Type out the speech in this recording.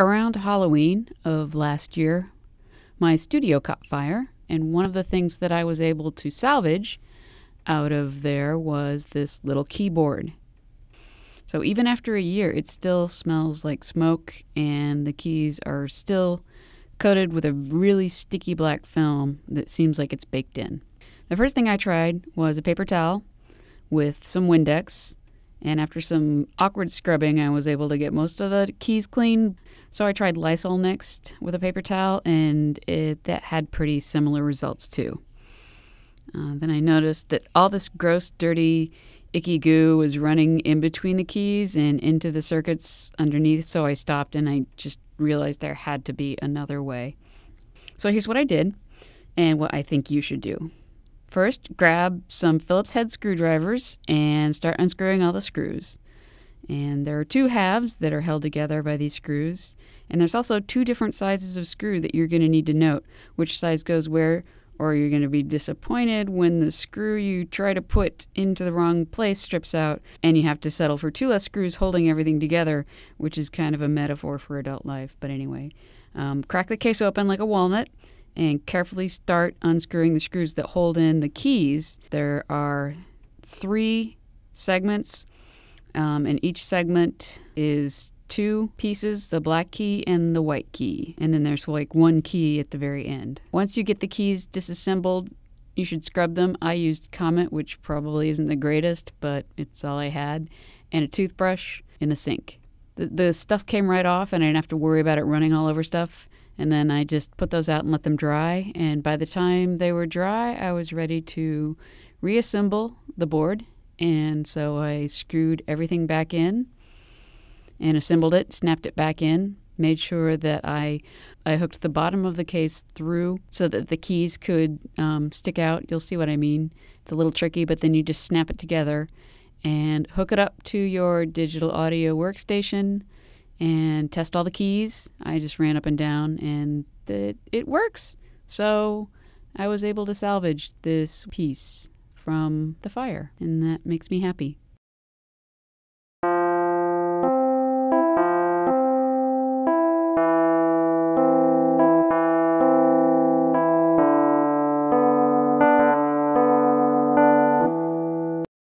Around Halloween of last year, my studio caught fire, and one of the things that I was able to salvage out of there was this little keyboard. So even after a year, it still smells like smoke, and the keys are still coated with a really sticky black film that seems like it's baked in. The first thing I tried was a paper towel with some Windex and after some awkward scrubbing, I was able to get most of the keys clean. So I tried Lysol next with a paper towel, and it, that had pretty similar results too. Uh, then I noticed that all this gross, dirty, icky goo was running in between the keys and into the circuits underneath, so I stopped and I just realized there had to be another way. So here's what I did and what I think you should do. First, grab some Phillips head screwdrivers and start unscrewing all the screws. And there are two halves that are held together by these screws. And there's also two different sizes of screw that you're going to need to note which size goes where, or you're going to be disappointed when the screw you try to put into the wrong place strips out and you have to settle for two less screws holding everything together, which is kind of a metaphor for adult life. But anyway, um, crack the case open like a walnut and carefully start unscrewing the screws that hold in the keys. There are three segments, um, and each segment is two pieces the black key and the white key. And then there's like one key at the very end. Once you get the keys disassembled, you should scrub them. I used Comet, which probably isn't the greatest, but it's all I had, and a toothbrush in the sink. The, the stuff came right off, and I didn't have to worry about it running all over stuff. And then I just put those out and let them dry. And by the time they were dry, I was ready to reassemble the board. And so I screwed everything back in and assembled it, snapped it back in, made sure that I, I hooked the bottom of the case through so that the keys could um, stick out. You'll see what I mean. It's a little tricky, but then you just snap it together and hook it up to your digital audio workstation and test all the keys. I just ran up and down, and it, it works. So I was able to salvage this piece from the fire, and that makes me happy.